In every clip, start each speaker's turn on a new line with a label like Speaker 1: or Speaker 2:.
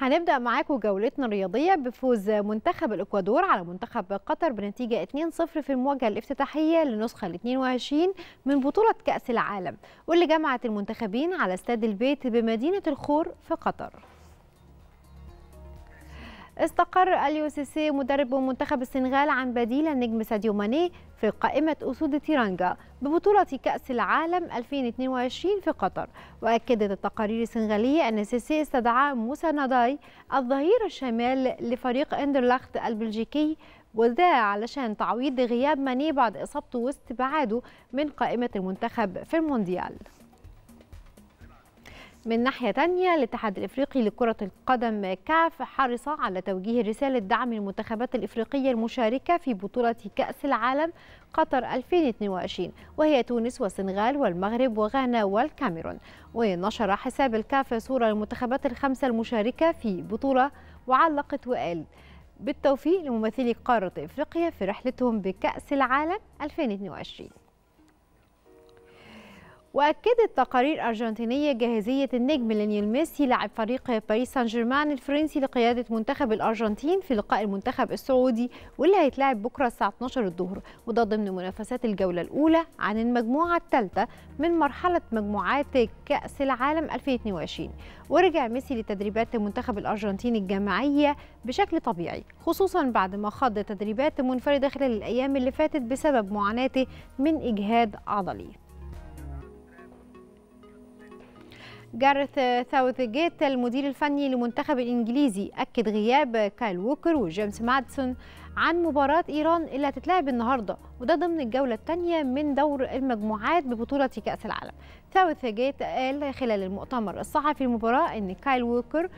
Speaker 1: هنبدأ معاكم جولتنا الرياضية بفوز منتخب الإكوادور على منتخب قطر بنتيجة 2-0 في المواجهة الافتتاحية للنسخة ال 22 من بطولة كأس العالم واللي جمعت المنتخبين على استاد البيت بمدينة الخور في قطر استقر اليو سي سي مدرب منتخب السنغال عن بديل النجم ساديو ماني في قائمة أسود تيرانجا ببطولة كأس العالم 2022 في قطر وأكدت التقارير السنغالية أن سي سي استدعى موسى ناداي الظهير الشمال لفريق اندرلخت البلجيكي وذا علشان تعويض غياب ماني بعد إصابته واستبعاده من قائمة المنتخب في المونديال من ناحية تانية الاتحاد الإفريقي لكرة القدم كاف حرص على توجيه رسالة دعم المنتخبات الإفريقية المشاركة في بطولة كأس العالم قطر 2022 وهي تونس والسنغال والمغرب وغانا والكاميرون ونشر حساب الكاف صورة للمنتخبات الخمسة المشاركة في بطولة وعلقت وقال بالتوفيق لممثلي قارة إفريقيا في رحلتهم بكأس العالم 2022 واكدت تقارير ارجنتينيه جاهزيه النجم لينيل ميسي لاعب فريق باريس سان جيرمان الفرنسي لقياده منتخب الارجنتين في لقاء المنتخب السعودي واللي هيتلعب بكره الساعه 12 الظهر وده ضمن منافسات الجوله الاولى عن المجموعه الثالثه من مرحله مجموعات كاس العالم 2022 ورجع ميسي لتدريبات منتخب الارجنتين الجماعيه بشكل طبيعي خصوصا بعد ما خاض تدريبات منفرده خلال الايام اللي فاتت بسبب معاناته من اجهاد عضلي جارث ساوثجيت المدير الفني لمنتخب الإنجليزي أكد غياب كايل ووكر وجيمس مادسون عن مباراة إيران اللي هتتلعب النهاردة وده ضمن الجولة الثانية من دور المجموعات ببطولة كأس العالم ساوثجيت قال خلال المؤتمر الصحفي المباراة أن كايل ووكر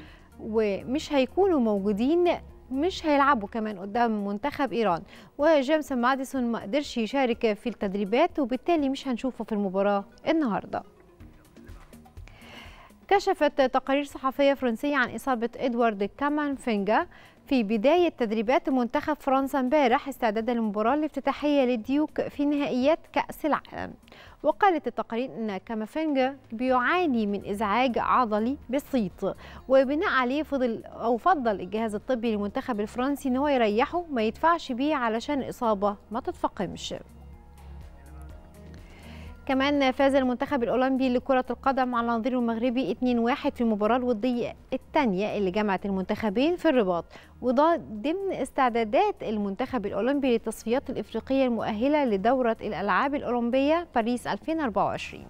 Speaker 1: ومش هيكونوا موجودين مش هيلعبوا كمان قدام منتخب ايران وجيمس ماديسون ما قدرش يشارك في التدريبات وبالتالي مش هنشوفه في المباراه النهارده كشفت تقارير صحفية فرنسية عن إصابة إدوارد كامانفينجا في بداية تدريبات منتخب فرنسا امبارح استعدادا للمباراة الافتتاحية للديوك في نهائيات كأس العالم وقالت التقارير أن كامافينجا بيعاني من إزعاج عضلي بسيط وبناء عليه فضل أو فضل الجهاز الطبي للمنتخب الفرنسي أنه يريحه ما يدفعش بيه علشان إصابة ما تتفقمش كمان فاز المنتخب الأولمبي لكرة القدم على نظيره المغربي 2-1 في المباراة الودية الثانية اللي جمعت المنتخبين في الرباط وده ضمن استعدادات المنتخب الأولمبي للتصفيات الإفريقية المؤهلة لدورة الألعاب الأولمبية باريس 2024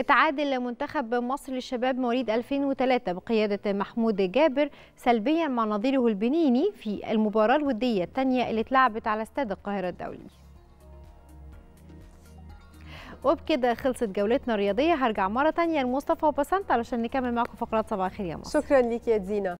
Speaker 1: اتعادل منتخب مصر للشباب مواليد 2003 بقيادة محمود جابر سلبيا مع نظيره البنيني في المباراة الودية الثانية اللي اتلعبت على استاد القاهرة الدولي وبكده خلصت جولتنا الرياضيه هرجع مره ثانيه لمصطفى وبسنت علشان نكمل معاكم فقرات صباح الخير يا مصر شكرا ليك يا دينا